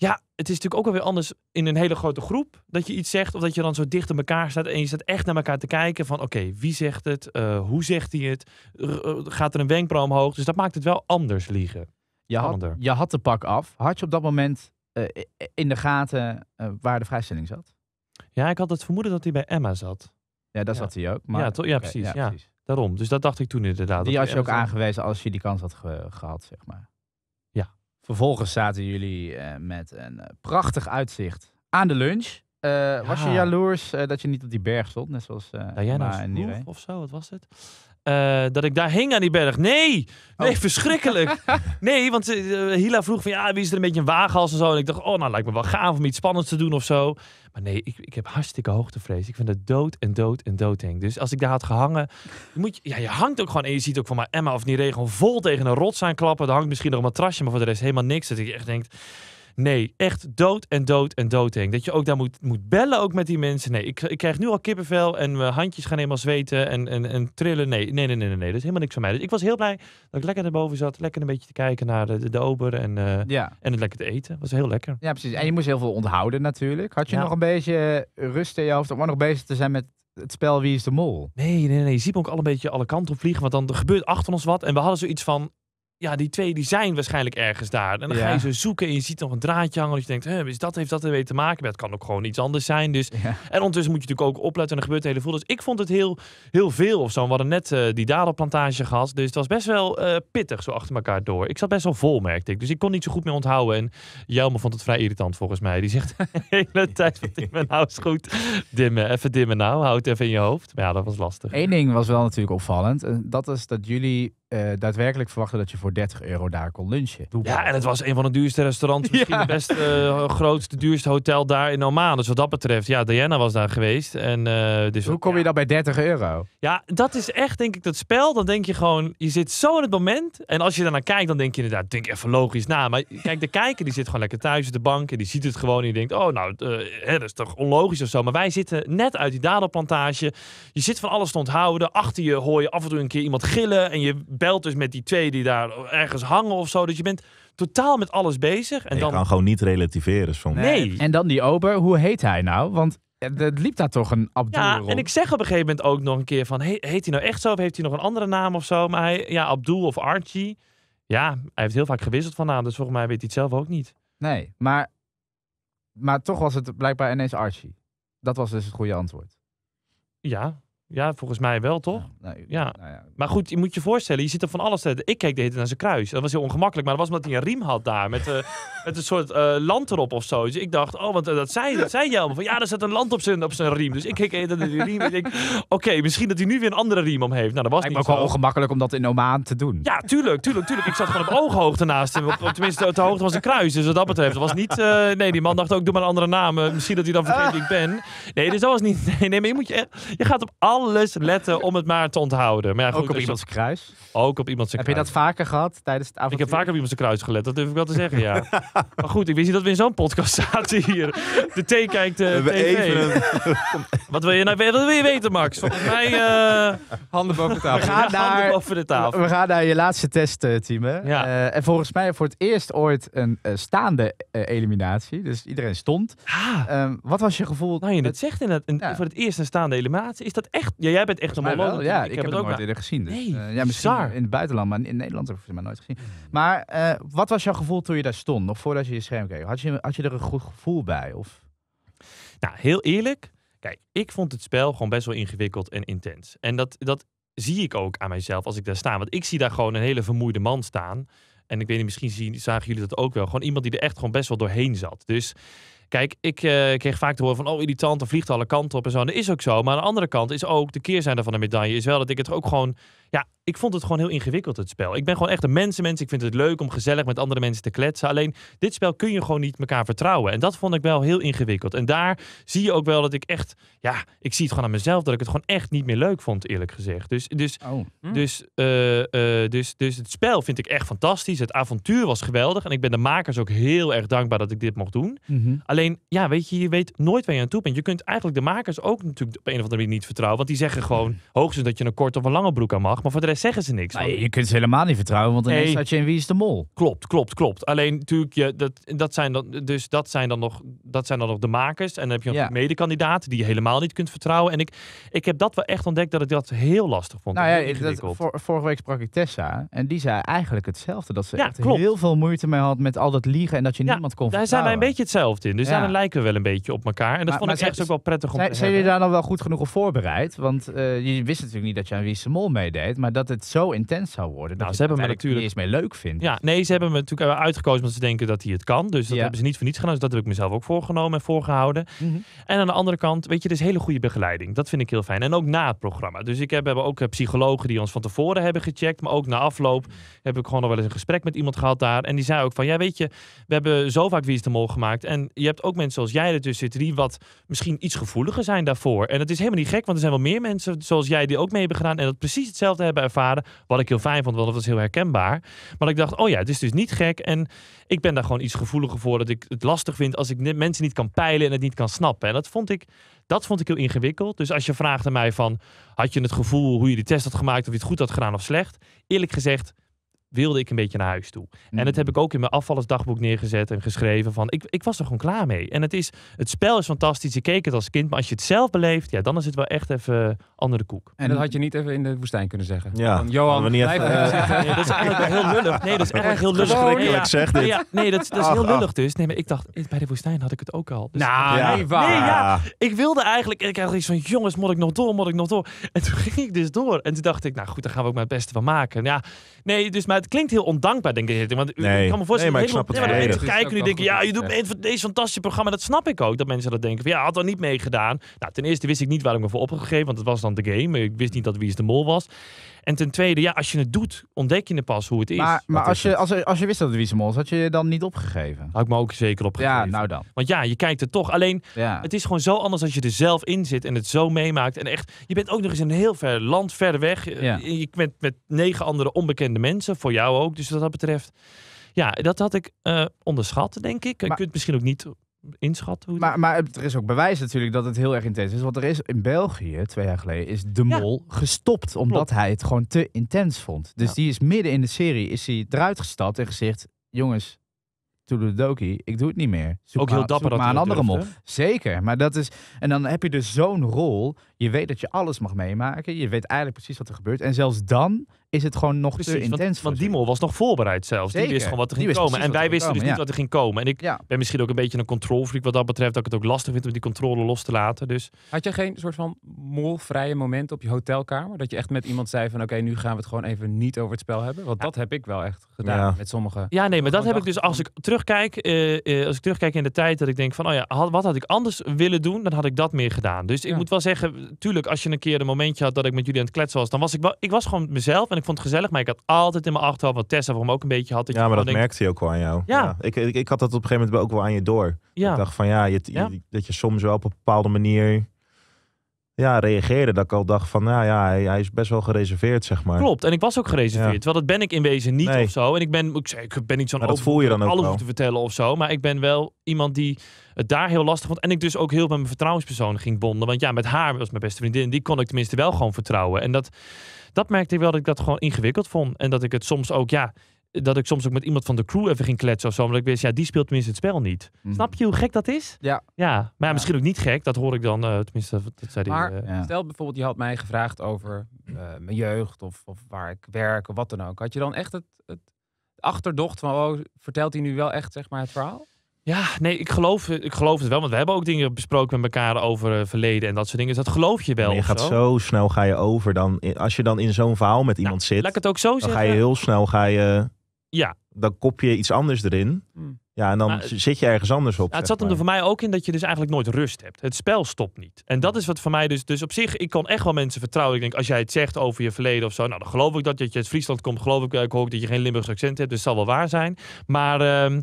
ja, het is natuurlijk ook wel weer anders in een hele grote groep. Dat je iets zegt of dat je dan zo dicht in elkaar staat. En je staat echt naar elkaar te kijken van oké, wie zegt het? Eh, hoe zegt hij het? Eh, gaat er een wenkbrauw omhoog? Dus dat maakt het wel anders liegen. Je had, je had de pak af. Had je op dat moment eh, in de gaten waar de vrijstelling zat? Ja, ik had het vermoeden dat hij bij Emma zat. Ja, daar zat hij ook. Maar... Ja, ja, precies, ja, precies. Daarom. Dus dat dacht ik toen inderdaad. Die had je ook aangewezen als je die kans had gehad, zeg maar. Vervolgens zaten jullie eh, met een eh, prachtig uitzicht aan de lunch. Eh, was je jaloers dat je niet op die berg stond, net zoals uh, of zo? Wat was het? Eh, dat ik daar hing aan die berg. Nee, nee, oh. verschrikkelijk. *laughs* nee, want eh, eh, Hila vroeg van ja, wie is er een beetje een waaghals en zo. En ik dacht, oh, nou lijkt me wel gaaf om iets spannends te doen of zo. Maar nee, ik, ik heb hartstikke hoogtevrees. Ik vind het dood en dood en dood eng. Dus als ik daar had gehangen, moet je, ja, je hangt ook gewoon en je ziet ook van maar Emma of die regen vol tegen een rots klappen. Dan hangt misschien nog een matrasje, maar voor de rest helemaal niks. Dat ik echt denkt. Nee, echt dood en dood en dood denk. Dat je ook daar moet, moet bellen ook met die mensen. Nee, ik, ik krijg nu al kippenvel en mijn handjes gaan helemaal zweten en, en, en trillen. Nee, nee, nee, nee, nee, nee. Dat is helemaal niks van mij. Dus ik was heel blij dat ik lekker naar boven zat. Lekker een beetje te kijken naar de, de, ober en, eh, ja. en het lekker te eten. was heel lekker. Ja, precies. En je moest heel veel onthouden natuurlijk. Had je nog een beetje rust in je hoofd om nog bezig te zijn met het spel Wie is de Mol? Nee, nee, nee. Je ziet me ook al een beetje alle kanten op vliegen. Want dan gebeurt achter ons wat. En we hadden zoiets van, ja, die twee die zijn waarschijnlijk ergens daar. En dan ga je ze zoeken en je ziet nog een draadje hangen. Dat je denkt, is dat, heeft dat ermee te maken? Maar het kan ook gewoon iets anders zijn. Dus. En ondertussen moet je natuurlijk ook opletten en er gebeurt hele veel. Dus ik vond het heel, heel veel of zo. We hadden net eh, die dadelplantage gehad. Dus het was best wel eh, pittig zo achter elkaar door. Ik zat best wel vol, merkte ik. Dus ik kon niet zo goed meer onthouden. En Jelme vond het vrij irritant volgens mij. Die zegt *laughs* de hele tijd, wat *laughs* nou is goed. Dimme, even dimmen nou. Houd het even in je hoofd. Maar ja, dat was lastig. Eén ding was wel natuurlijk opvallend. En eh, dat is dat jullie eh, daadwerkelijk verwachten dat je voor 30 euro daar kon lunchen. ja, en het was een van de duurste restaurants. Misschien de het best eh, grootste, duurste hotel daar in Oman. Dus wat dat betreft, ja, Diana was daar geweest. En, eh, dus Hoe kom je dan bij 30 euro? Ja, dat is echt, denk ik, dat spel. Dan denk je gewoon, je zit zo in het moment. En als je daarnaar kijkt, dan denk je inderdaad, denk even logisch na. Maar kijk, de kijker die zit gewoon lekker thuis op de bank. En die ziet het gewoon en die denkt, oh, nou, hè, dat is toch onlogisch of zo. Maar wij zitten net uit die dadelplantage. Je zit van alles te onthouden. Achter je hoor je af en toe een keer iemand gillen. En je belt dus met die twee die daar ergens hangen of zo. dat je bent totaal met alles bezig. En dan... kan gewoon niet relativeren soms. Nee. En dan die ober, hoe heet hij nou? Want het liep daar toch een Abdul ja, En ik zeg op een gegeven moment ook nog een keer van... Heet, heet hij nou echt zo of heeft hij nog een andere naam of zo? Maar hij, ja, Abdul of Archie. Ja, hij heeft heel vaak gewisseld van naam. Dus volgens mij weet hij het zelf ook niet. Nee, maar, maar toch was het blijkbaar ineens Archie. Dat was dus het goede antwoord. Ja, ja, volgens mij wel, toch? Nou ja, Maar goed, je moet je voorstellen, je zit er van alles. Te... Ik keek de hele naar zijn kruis. Dat was heel ongemakkelijk, maar dat was omdat hij een riem had daar. Met, uh, *laughs* met een soort eh, land erop of zo. Dus ik dacht, oh, want eh, dat zei, dat zei jij maar Van, ja, er zat een land op zijn, op zijn riem. Dus ik keek naar die riem. En ik *laughs* oké, misschien dat hij nu weer een andere riem om heeft. Nou, dat was niet ook wel ongemakkelijk om dat in Omaan te doen. Ja, tuurlijk, tuurlijk, tuurlijk. Ik zat gewoon op ooghoogte naast hem. Op, tenminste, op de hoogte was zijn kruis. Dus wat dat betreft, dat was niet... nee, die man dacht ook, doe maar een andere naam. misschien dat hij dan vergeet *laughs* wie ik ben. Nee, dus dat was niet... Nee, nee maar je, moet je, je gaat op al alles letten om het maar te onthouden. Maar ja, goed, ook op iemands kruis? Ook op iemands kruis. Heb je dat vaker gehad tijdens het avond? Ik heb vaker op iemands kruis gelet, dat durf ik wel te zeggen, ja. *laughs* maar goed, ik wist niet dat we in zo'n podcast *laughs* zaten hier. De thee kijkt uh, we Even *laughs* Wat wil je nou wat wil je weten, Max? Volgens mij... Eh, handen boven de tafel. We gaan, ja, naar, boven de tafel. We gaan naar je laatste test, uh, eh, team. Ja. en volgens mij voor het eerst ooit een staande eliminatie. Dus iedereen stond. Ah. Ehm, wat was je gevoel? Nou, je dat zegt inderdaad, voor het eerst een staande eliminatie. Is dat echt ja, jij bent echt een monoloog. Ja, ik, heb, het ook nooit eerder gezien. Dus, eh, ja, misschien in het buitenland, maar in Nederland heb ik het maar nooit gezien. Mm. Maar eh, wat was jouw gevoel toen je daar stond, nog voordat je je scherm keek? Had je, had je er een goed gevoel bij? Of? Nou, heel eerlijk. Kijk, ik vond het spel gewoon best wel ingewikkeld en intens. En dat, dat zie ik ook aan mijzelf als ik daar sta. Want ik zie daar gewoon een hele vermoeide man staan. En ik weet niet, misschien zien, zagen jullie dat ook wel. Gewoon iemand die er echt gewoon best wel doorheen zat. Dus Kijk, eh, ik kreeg vaak te horen van, oh, irritant, er vliegt alle kanten op en zo. En dat is ook zo. Maar aan de andere kant is ook de keerzijde van de medaille, is wel dat ik het ook gewoon ja, ik vond het gewoon heel ingewikkeld, het spel. Ik ben gewoon echt een mensenmens. Ik vind het leuk om gezellig met andere mensen te kletsen. Alleen, dit spel kun je gewoon niet elkaar vertrouwen. En dat vond ik wel heel ingewikkeld. En daar zie je ook wel dat ik echt... Ja, ik zie het gewoon aan mezelf dat ik het gewoon echt niet meer leuk vond, eerlijk gezegd. Dus, dus, oh. hm. dus, eh, eh, dus, dus het spel vind ik echt fantastisch. Het avontuur was geweldig. En ik ben de makers ook heel erg dankbaar dat ik dit mocht doen. Mhm. Alleen, ja, weet je, je weet nooit waar je aan toe bent. Je kunt eigenlijk de makers ook natuurlijk op een of andere manier niet vertrouwen. Want die zeggen gewoon hoogstens dat je een korte of een lange broek aan mag. Maar voor de rest zeggen ze niks. Nee, je kunt ze helemaal niet vertrouwen, want ineens nee. je in Wie is de Mol. Klopt, klopt, klopt. Alleen natuurlijk, dat, dat, zijn dan, dus dat, zijn dan nog, dat zijn dan nog de makers. En dan heb je nog ja. medekandidaten die je helemaal niet kunt vertrouwen. En ik, ik heb dat wel echt ontdekt dat ik dat heel lastig vond. Nou ja, vorige week sprak ik Tessa en die zei eigenlijk hetzelfde. Dat ze echt heel veel moeite mee had met al dat liegen en dat je niemand kon vertrouwen. Daar zijn wij een beetje hetzelfde in. Dus daar lijken we wel een beetje op elkaar. En dat vond ik echt ook wel prettig om zijn, te Zijn jullie daar dan wel goed genoeg op voorbereid? Want eh, je wist natuurlijk niet dat je aan Wie is de Mol meedeed. Maar dat het zo intens zou worden. Dat nou, ze hebben me natuurlijk eerst eens meer leuk vindt. Ja, nee, ze hebben me natuurlijk uitgekozen omdat ze denken dat hij het kan. Dus dat hebben ze niet voor niets gedaan. Dus dat heb ik mezelf ook voorgenomen en voorgehouden. Mhm. En aan de andere kant, weet je, er is hele goede begeleiding. Dat vind ik heel fijn. En ook na het programma. Dus ik heb, hebben ook eh, psychologen die ons van tevoren hebben gecheckt. Maar ook na afloop heb ik gewoon nog wel eens een gesprek met iemand gehad daar. En die zei ook van, ja, weet je, we hebben zo vaak Wie is de Mol gemaakt. En je hebt ook mensen zoals jij er tussen zitten die wat misschien iets gevoeliger zijn daarvoor. En dat is helemaal niet gek, want er zijn wel meer mensen zoals jij die ook mee hebben gedaan. En dat precies hetzelfde hebben ervaren. Wat ik heel fijn vond, want dat was heel herkenbaar. Maar ik dacht, oh ja, het is dus niet gek. En ik ben daar gewoon iets gevoeliger voor. Dat ik het lastig vind als ik mensen niet kan peilen en het niet kan snappen. En dat vond ik, dat vond ik heel ingewikkeld. Dus als je vraagt aan mij van, had je het gevoel hoe je die test had gemaakt, of je het goed had gedaan of slecht? Eerlijk gezegd, wilde ik een beetje naar huis toe. En dat hmm. heb ik ook in mijn afvallersdagboek neergezet en geschreven van, ik, ik was er gewoon klaar mee. En het, is, het spel is fantastisch, ik keek het als kind, maar als je het zelf beleeft, ja, dan is het wel echt even eh, andere koek. En dat had je niet even in de woestijn kunnen zeggen. Ja. Johan, we even, eh, dat is eigenlijk heel lullig. Nee, dat is echt heel lullig. zeg dit. Ja, nee, dat, dat is heel ah. lullig dus. Nee, maar ik dacht, eh, bij de woestijn had ik het ook al. Dus, nou, nee, ja, ik wilde eigenlijk, ik had iets van, jongens, moet ik nog door, moet ik nog door. En toen *laughs* ging ik dus door. En toen dacht ik, nou goed, daar gaan we ook mijn beste van maken. Ja, nee, dus mijn het klinkt heel ondankbaar, denk ik. Want u, ik kan me voorstellen nee, maar ik helemaal, mensen kijken nu denken, ja, je doet ja. deze fantastische programma. Dat snap ik ook, dat mensen dat denken. Van, ja, had er niet meegedaan. Nou, ten eerste wist ik niet waar ik me voor opgegeven, want het was dan de game. Ik wist niet dat Wie is de Mol was. En ten tweede, ja, als je het doet, ontdek je er pas hoe het is. Maar, maar als, je, als, je, als, je wist dat het Wiesemol had je je dan niet opgegeven? Had ik me ook zeker opgegeven. Ja, nou dan. Want ja, je kijkt er toch. Alleen, het is gewoon zo anders als je er zelf in zit en het zo meemaakt. En echt, je bent ook nog eens een heel ver land verder weg. Eh, je bent met negen andere onbekende mensen, voor jou ook. Dus wat dat betreft, ja, dat had ik uh, onderschat, denk ik. Maar, je kunt misschien ook niet inschatten. Hoe maar, maar er is ook bewijs natuurlijk dat het heel erg intens is. Want er is in België, twee jaar geleden, is De Mol gestopt. Omdat hij het gewoon te intens vond. Dus die is midden in de serie is hij eruit gestapt en gezegd... Jongens, dokie, ik doe het niet meer. ook heel dapper dat maar een andere mol. Zeker, maar dat is... En dan heb je dus zo'n rol. Je weet dat je alles mag meemaken. Je weet eigenlijk precies wat er gebeurt. En zelfs dan is het gewoon nog Precies, te intens. Want, want Diemel was nog voorbereid zelfs. Die wist gewoon wat er ging komen. En wij wisten dus niet wat er ging komen. En ik ben misschien ook een beetje een control freak wat dat betreft. Dat ik het ook lastig vind om die controle los te laten. Dus. Had je geen soort van molvrije moment op je hotelkamer? Dat je echt met iemand zei van oké, nu gaan we het gewoon even niet over het spel hebben. Want dat heb ik wel echt gedaan met sommige. Ja, nee, maar dat heb ik dus als ik terugkijk. Eh, eh, als ik terugkijk in de tijd dat ik denk van oh ja, wat had ik anders willen doen? Dan had ik dat meer gedaan. Dus ik moet wel zeggen, tuurlijk als je een keer een momentje had dat ik met jullie aan het kletsen was. Dan was ik wel, ik was gewoon mezelf. En ik vond het gezellig. Maar ik had altijd in mijn achterhoofd wat Tessa voor hem ook een beetje had. Dat ja, maar dat merkte hij ook wel aan jou. Ja. Ik, ik, ik had dat op een gegeven moment ook wel aan je door. Ja. Ik dacht van ja, je, dat je soms wel op een bepaalde manier ja, reageerde. Dat ik al dacht van, nou ja, hij, hij, is best wel gereserveerd, zeg maar. Klopt, en ik was ook gereserveerd. Ja. Terwijl dat ben ik in wezen niet of zo. En ik ben, ik, ik ben niet zo'n dat voel je dan alles te vertellen of zo. Maar ik ben wel iemand die het daar heel lastig vond. En ik dus ook heel met mijn vertrouwenspersonen ging bonden. Want ja, met haar was mijn beste vriendin. Die kon ik tenminste wel gewoon vertrouwen. En dat dat merkte ik wel dat ik dat gewoon ingewikkeld vond. En dat ik het soms ook, ja, dat ik soms ook met iemand van de crew even ging kletsen of zo. Omdat ik wist, ja, die speelt tenminste het spel niet. Mhm. Snap je hoe gek dat is? Ja. Ja, maar misschien ook niet gek. Dat hoor ik dan, eh, tenminste, dat zei maar, die, uh, stel bijvoorbeeld, je had mij gevraagd over eh, mijn jeugd of, of waar ik werk of wat dan ook. Had je dan echt het, het achterdocht van, oh, vertelt hij nu wel echt, zeg maar, het verhaal? Ja, nee, ik geloof, ik geloof het wel. Want we hebben ook dingen besproken met elkaar over eh, verleden en dat soort dingen. Dus dat geloof je wel. je gaat zo? snel ga je over. Dan, als je dan in zo'n verhaal met iemand zit, laat ik het ook zo dan zeggen. ga je heel snel ga je, ja. dan kop je iets anders erin. Hmm. Ja, en dan zit je ergens anders op. het zat hem er voor mij ook in dat je dus eigenlijk nooit rust hebt. Het spel stopt niet. En dat hmm. is wat voor mij dus... Dus op zich, ik kan echt wel mensen vertrouwen. Ik denk, als jij het zegt over je verleden of zo... Nou, dan geloof ik dat, dat je uit Friesland komt. Geloof ik, eh, ook dat je geen Limburgs accent hebt. Dus het zal wel waar zijn. Maar ehm,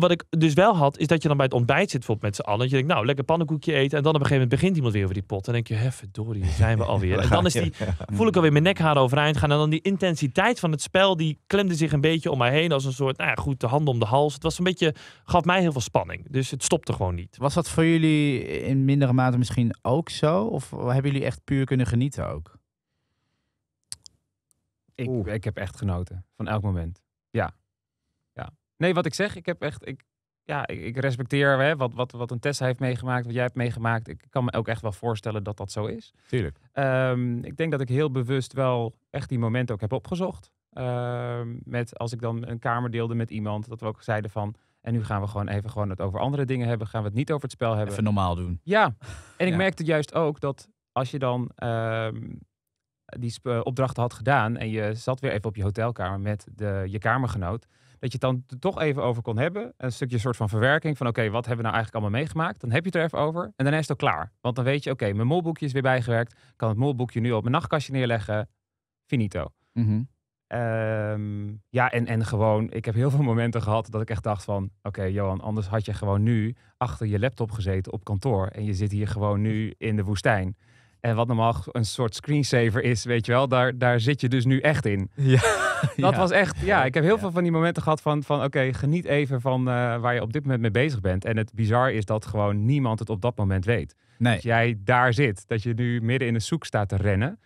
wat ik dus wel had, is dat je dan bij het ontbijt zit bijvoorbeeld met z'n allen. Dat je denkt, nou, lekker pannenkoekje eten. En dan op een gegeven moment begint iemand weer over die pot. En denk je, hè, verdorie, daar zijn we *laughs* alweer. En dan is die, voel ik alweer mijn nek nekharen overeind gaan. En dan die intensiteit van het spel, die klemde zich een beetje om mij heen. Als een soort, nou ja, goed, de handen om de hals. Het was een beetje, gaf mij heel veel spanning. Dus het stopte gewoon niet. Was dat voor jullie in mindere mate misschien ook zo? Of hebben jullie echt puur kunnen genieten ook? Ik, ik heb echt genoten van elk moment. Ja, Nee, wat ik zeg, ik heb echt. Ik, ja, ik, respecteer hè, wat, wat, wat een Tessa heeft meegemaakt, wat jij hebt meegemaakt. Ik kan me ook echt wel voorstellen dat dat zo is. Tuurlijk. Ehm, ik denk dat ik heel bewust wel echt die momenten ook heb opgezocht. Ehm, met als ik dan een kamer deelde met iemand, dat we ook zeiden van. En nu gaan we gewoon even gewoon het over andere dingen hebben. Gaan we het niet over het spel hebben. Even normaal doen. Ja. En ik merkte juist ook dat als je dan ehm, die opdrachten had gedaan en je zat weer even op je hotelkamer met de, je kamergenoot, dat je het dan toch even over kon hebben. Een stukje soort van verwerking van oké, wat hebben we nou eigenlijk allemaal meegemaakt? Dan heb je het er even over en dan is het al klaar. Want dan weet je, oké, mijn molboekje is weer bijgewerkt. Kan het molboekje nu op mijn nachtkastje neerleggen. Finito. Mhm. Ehm, ja, en, en gewoon, ik heb heel veel *laughs* momenten gehad dat ik echt dacht van... Oké, Johan, anders had je gewoon nu achter je laptop gezeten op kantoor. En je zit hier gewoon nu in de woestijn. En wat normaal een soort screensaver is, weet je wel, daar, daar zit je dus nu echt in. *laughs* Ja, dat was echt, ja, ik heb heel veel van die momenten gehad van, van oké, geniet even van eh, waar je op dit moment mee bezig bent. En het bizar is dat gewoon niemand het op dat moment weet. Nee. Dat jij daar zit, dat je nu midden in een zoek staat te rennen.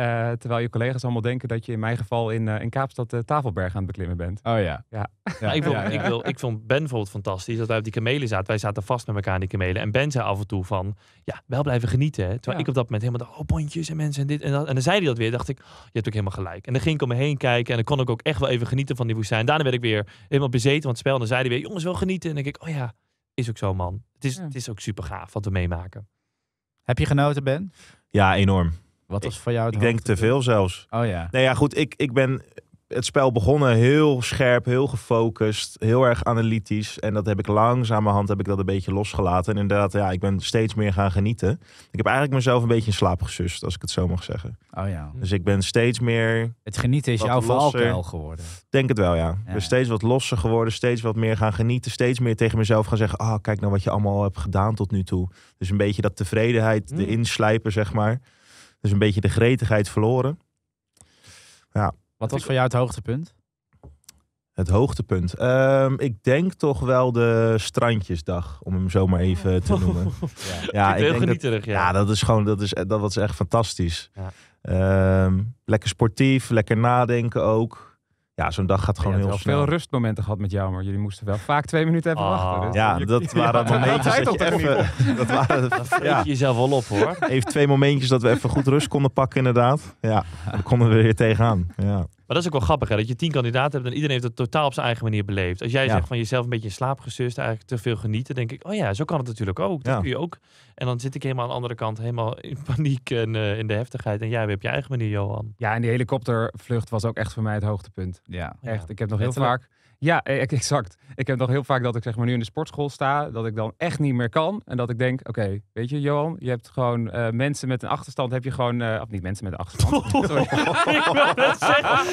Eh, terwijl je collega's allemaal denken dat je in mijn geval in, eh, in Kaapstad de eh, Tafelberg aan het beklimmen bent. Oh ja. ja. ja, ik, wil, Ik, wil, ik vond Ben bijvoorbeeld fantastisch dat wij op die kamelen zaten. Wij zaten vast met elkaar in die kamelen. En Ben zei af en toe van, ja, wel blijven genieten. Hè. Terwijl ik op dat moment helemaal dacht, oh bondjes en mensen en dit en dat. En dan zei hij dat weer, dacht ik, je hebt ook helemaal gelijk. En dan ging ik om me heen kijken en dan kon ik ook echt wel even genieten van die woestijn. Daarna werd ik weer helemaal bezeten van het spel. En dan zei hij weer, jongens wel genieten. En dan denk ik, oh ja, is ook zo man. Het is, het is ook super gaaf wat we meemaken. Heb je genoten Ben? Ja, enorm. Wat was voor jou het Ik denk te veel zelfs. Oh ja. Nee, ja, goed. Ik, ik ben het spel begonnen heel scherp, heel gefocust, heel erg analytisch. En dat heb ik langzamerhand heb ik dat een beetje losgelaten. En inderdaad, ja, ik ben steeds meer gaan genieten. Ik heb eigenlijk mezelf een beetje in slaap gesust, als ik het zo mag zeggen. Oh ja. Dus ik ben steeds meer... Het genieten is jouw valkuil geworden. Denk het wel, ja. ja. steeds wat losser geworden, steeds wat meer gaan genieten. Steeds meer tegen mezelf gaan zeggen, oh, kijk nou wat je allemaal hebt gedaan tot nu toe. Dus een beetje dat tevredenheid, de mm. inslijpen, zeg maar. Dus een beetje de gretigheid verloren. Ja. Wat was voor jou het hoogtepunt? Het hoogtepunt. Um, ik denk toch wel de strandjesdag, om hem zo maar even te oh. noemen. *laughs* ja, ja ik denk dat, ja. dat is gewoon, dat, is, dat was echt fantastisch. Ja. Ehm, lekker sportief, lekker nadenken ook ja, zo'n dag gaat gewoon heel snel. veel rustmomenten gehad met jou, maar jullie moesten wel vaak twee minuten even ah. wachten. Dus ja, dat waren ja, momentjes dat, dat je waren, dat jezelf wel op, hoor. Even twee momentjes dat we even goed rust konden pakken, inderdaad. Ja, daar konden we weer tegenaan. Ja. Maar dat is ook wel grappig, hè? dat je tien kandidaten hebt en iedereen heeft het totaal op zijn eigen manier beleefd. Als jij zegt van jezelf een beetje in slaap gesust, eigenlijk te veel genieten, denk ik, oh ja, zo kan het natuurlijk ook. Dat kun je ook. En dan zit ik helemaal aan de andere kant, helemaal in *laughs* paniek en eh, in de heftigheid. En jij op je eigen manier, Johan. Ja, en die helikoptervlucht was ook echt voor mij het hoogtepunt. Ja, echt. Ik heb nog heel vaak ja, e, *laughs* exact. Ik heb nog heel vaak dat ik zeg maar nu in de sportschool sta, dat ik dan echt niet meer kan. En dat ik denk, oké, weet je Johan, je hebt gewoon eh, mensen met een achterstand, heb je gewoon, uh, of niet mensen met een achterstand. *laughs*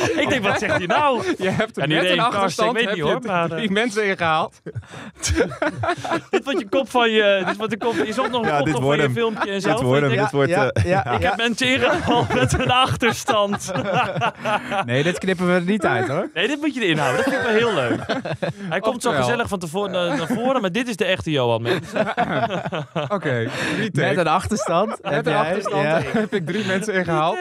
ik, ik denk, wat zegt hij nou? *laughs* Je hebt en met een achterstand, ik weet je hoor, maar, drie eh. mensen ingehaald. dit wordt je kop van je, dit wordt de kop, is ook nog een kop van hem. je filmpje en zo. Dit wordt dit wordt... Ja, ik heb mensen ingehaald met een achterstand. nee, dit knippen we er niet uit hoor. Nee, dit moet je erin houden, dat vind ik wel heel *laughs* Hij komt zo gezellig van tevoren naar, voren, maar dit is de echte Johan, mensen. *laughs* Oké, Met een achterstand. Met een achterstand *laughs* heb ik drie mensen ingehaald.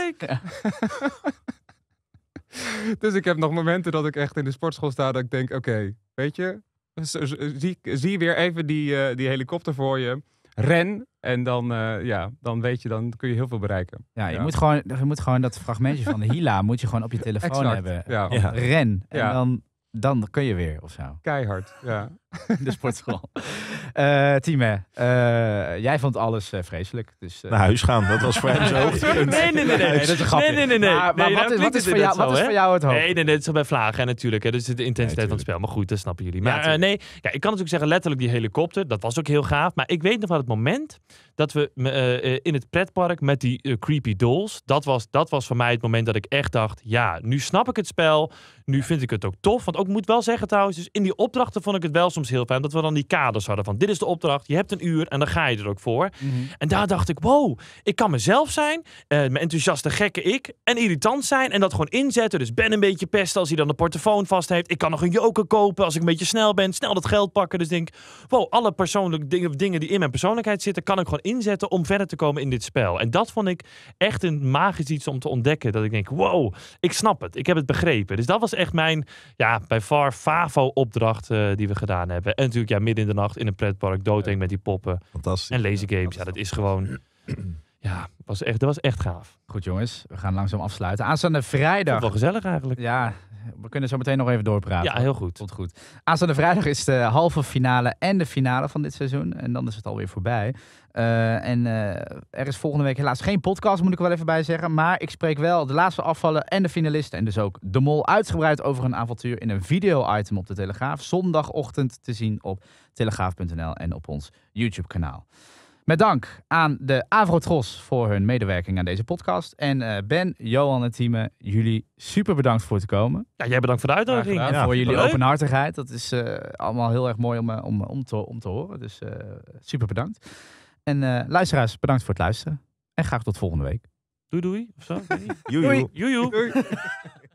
dus ik heb nog momenten dat ik echt in de sportschool sta dat ik denk, oké, weet je, zie, zie weer even die, eh, die helikopter voor je. Ren, en dan, eh, ja, dan weet je, dan kun je heel veel bereiken. Ja, je, Moet, gewoon, je moet gewoon dat fragmentje van de Hila moet je gewoon op je telefoon hebben. Ja. Ren. En ja. dan dan kun je weer of zo. Keihard, ja. *laughs* de sportschool. uh, Time, uh, jij vond alles uh, vreselijk. Dus, Naar huis gaan, dat was voor hem zo. hoogtepunt. Nee, nee, nee, nee, nee, dat is Nee, nee, nee. Maar, maar wat, nou is, wat, voor jou, wat is voor jou het hoogtepunt? Nee, nee, nee, dat is bij vlagen natuurlijk. Hè. Dus de intensiteit van het spel. Maar goed, dat snappen jullie. Maar ja, nee, ja, ik kan natuurlijk zeggen letterlijk die helikopter. Dat was ook heel gaaf. Maar ik weet nog wel het moment dat we in het pretpark met die creepy dolls. Dat was, dat was voor mij het moment dat ik echt dacht, ja, nu snap ik het spel. Nu vind ik het ook tof. Want ook moet wel zeggen trouwens, dus in die opdrachten vond ik het wel soms heel fijn dat we dan die kaders hadden van dit is de opdracht, je hebt een uur en dan ga je er ook voor. Mhm. En daar dacht ik, wow, ik kan mezelf zijn, eh, mijn enthousiaste gekke ik en irritant zijn en dat gewoon inzetten. Dus ben een beetje pest als hij dan de portofoon vast heeft. Ik kan nog een joker kopen als ik een beetje snel ben, snel dat geld pakken. Dus denk, wow, alle persoonlijke dingen, dingen die in mijn persoonlijkheid zitten, kan ik gewoon inzetten om verder te komen in dit spel. En dat vond ik echt een magisch iets om te ontdekken. Dat ik denk, wow, ik snap het, ik heb het begrepen. Dus dat was echt mijn, ja, bij far favo opdracht eh, die we gedaan hebben. En natuurlijk, ja, midden in de nacht in een pretpark doodeng met die poppen. en laser games Ja, dat is gewoon ja, was echt, dat was echt gaaf. Goed jongens, we gaan langzaam afsluiten. Aanstaande vrijdag. Wel gezellig eigenlijk. Ja, we kunnen zo meteen nog even doorpraten. Ja, heel goed. Tot goed. Aanstaande vrijdag is de halve finale en de finale van dit seizoen. En dan is het alweer voorbij. Eh, en eh, er is volgende week helaas geen podcast, moet ik wel even bij zeggen. Maar ik spreek wel de laatste afvallen en de finalisten. En dus ook de mol uitgebreid over een avontuur in een video-item op de Telegraaf. Zondagochtend te zien op telegraaf.nl en op ons YouTube-kanaal. Met dank aan de Avrotros voor hun medewerking aan deze podcast. En eh, Ben, Johan en Tieme, jullie super bedankt voor te komen. Ja, jij bedankt voor de uitnodiging. Ja, voor jullie openhartigheid. Dat is eh, allemaal heel erg mooi om, eh, om, om, te, om te horen. Dus super bedankt. En luisteraars, bedankt voor het luisteren. En graag tot volgende week. Doei doei. Of zo. *laughs* doei.